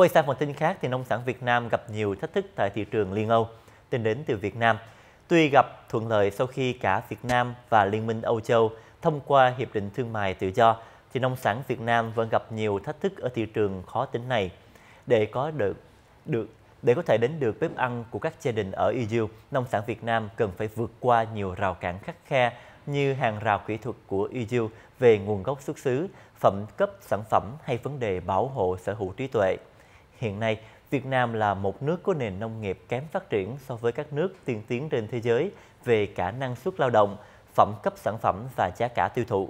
Quay sang phần tin khác thì nông sản Việt Nam gặp nhiều thách thức tại thị trường Liên Âu. Tin đến từ Việt Nam, tuy gặp thuận lợi sau khi cả Việt Nam và Liên minh Âu Châu thông qua Hiệp định Thương mại Tự do, thì nông sản Việt Nam vẫn gặp nhiều thách thức ở thị trường khó tính này. Để có được, được để có thể đến được bếp ăn của các gia đình ở EU, nông sản Việt Nam cần phải vượt qua nhiều rào cản khắc khe như hàng rào kỹ thuật của EU về nguồn gốc xuất xứ, phẩm cấp sản phẩm hay vấn đề bảo hộ sở hữu trí tuệ. Hiện nay, Việt Nam là một nước có nền nông nghiệp kém phát triển so với các nước tiên tiến trên thế giới về cả năng suất lao động, phẩm cấp sản phẩm và giá cả tiêu thụ.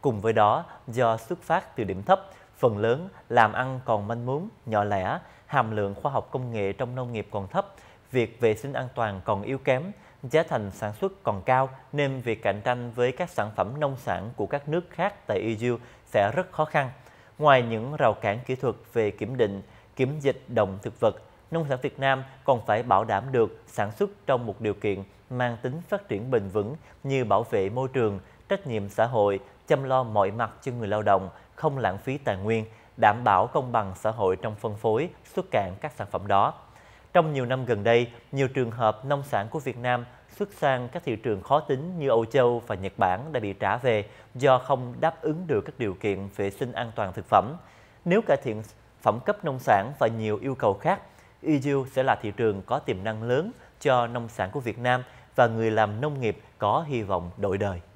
Cùng với đó, do xuất phát từ điểm thấp, phần lớn làm ăn còn manh mún, nhỏ lẻ, hàm lượng khoa học công nghệ trong nông nghiệp còn thấp, việc vệ sinh an toàn còn yếu kém, giá thành sản xuất còn cao nên việc cạnh tranh với các sản phẩm nông sản của các nước khác tại EU sẽ rất khó khăn. Ngoài những rào cản kỹ thuật về kiểm định, kiểm dịch động thực vật, nông sản Việt Nam còn phải bảo đảm được sản xuất trong một điều kiện mang tính phát triển bền vững như bảo vệ môi trường, trách nhiệm xã hội, chăm lo mọi mặt cho người lao động, không lãng phí tài nguyên, đảm bảo công bằng xã hội trong phân phối, xuất cảng các sản phẩm đó. Trong nhiều năm gần đây, nhiều trường hợp nông sản của Việt Nam xuất sang các thị trường khó tính như Âu Châu và Nhật Bản đã bị trả về do không đáp ứng được các điều kiện vệ sinh an toàn thực phẩm. Nếu cải thiện phẩm cấp nông sản và nhiều yêu cầu khác, EU sẽ là thị trường có tiềm năng lớn cho nông sản của Việt Nam và người làm nông nghiệp có hy vọng đổi đời.